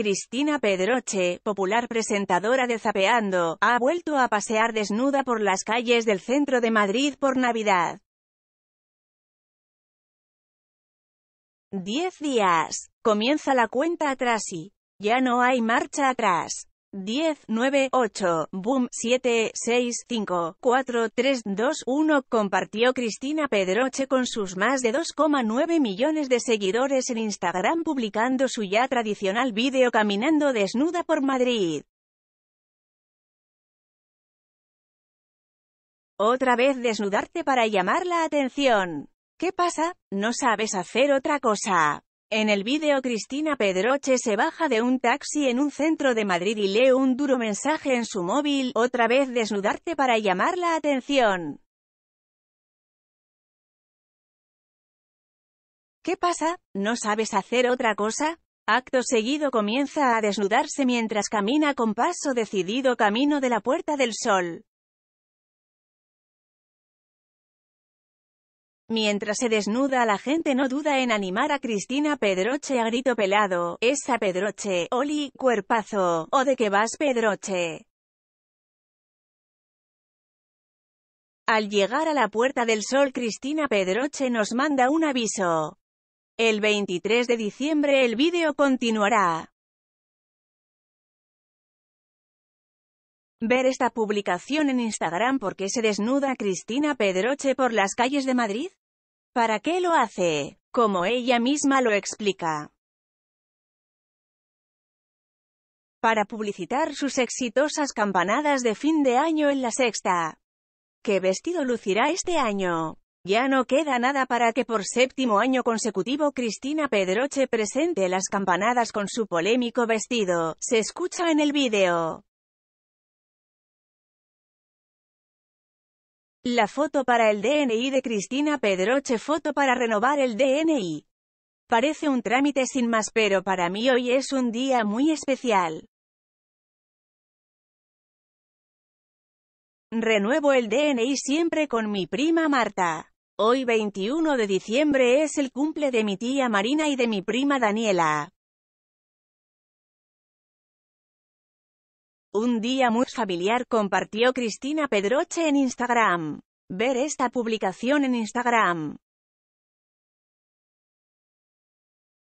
Cristina Pedroche, popular presentadora de Zapeando, ha vuelto a pasear desnuda por las calles del centro de Madrid por Navidad. Diez días. Comienza la cuenta atrás y ya no hay marcha atrás. 10, 9, 8, boom, 7, 6, 5, 4, 3, 2, 1, compartió Cristina Pedroche con sus más de 2,9 millones de seguidores en Instagram publicando su ya tradicional vídeo caminando desnuda por Madrid. Otra vez desnudarte para llamar la atención. ¿Qué pasa? No sabes hacer otra cosa. En el vídeo Cristina Pedroche se baja de un taxi en un centro de Madrid y lee un duro mensaje en su móvil, otra vez desnudarte para llamar la atención. ¿Qué pasa? ¿No sabes hacer otra cosa? Acto seguido comienza a desnudarse mientras camina con paso decidido camino de la Puerta del Sol. Mientras se desnuda la gente no duda en animar a Cristina Pedroche a grito pelado, esa Pedroche, Oli, cuerpazo, o de qué vas Pedroche. Al llegar a la Puerta del Sol Cristina Pedroche nos manda un aviso. El 23 de diciembre el vídeo continuará. Ver esta publicación en Instagram porque se desnuda Cristina Pedroche por las calles de Madrid. ¿Para qué lo hace? Como ella misma lo explica. Para publicitar sus exitosas campanadas de fin de año en la sexta. ¿Qué vestido lucirá este año? Ya no queda nada para que por séptimo año consecutivo Cristina Pedroche presente las campanadas con su polémico vestido. Se escucha en el vídeo. La foto para el DNI de Cristina Pedroche Foto para renovar el DNI. Parece un trámite sin más pero para mí hoy es un día muy especial. Renuevo el DNI siempre con mi prima Marta. Hoy 21 de diciembre es el cumple de mi tía Marina y de mi prima Daniela. Un día muy familiar compartió Cristina Pedroche en Instagram. Ver esta publicación en Instagram.